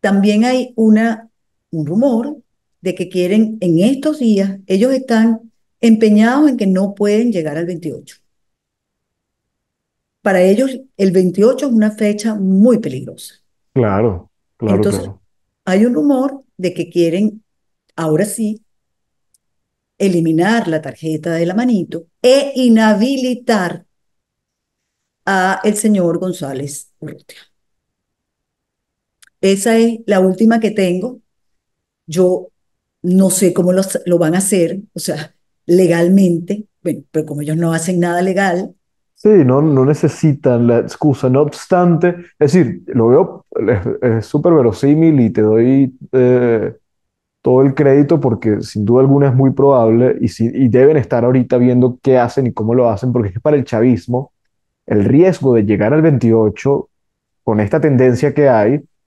También hay una, un rumor de que quieren en estos días, ellos están empeñados en que no pueden llegar al 28. Para ellos el 28 es una fecha muy peligrosa. Claro, claro. Entonces, hay un rumor de que quieren, ahora sí, eliminar la tarjeta de la manito e inhabilitar a el señor González Urrutia. Esa es la última que tengo. Yo no sé cómo lo van a hacer, o sea, legalmente, pero como ellos no hacen nada legal. Sí, no, no necesitan la excusa, no obstante, es decir, lo veo, es súper verosímil y te doy eh, todo el crédito porque sin duda alguna es muy probable y, y deben estar ahorita viendo qué hacen y cómo lo hacen, porque es para el chavismo el riesgo de llegar al 28 con esta tendencia que hay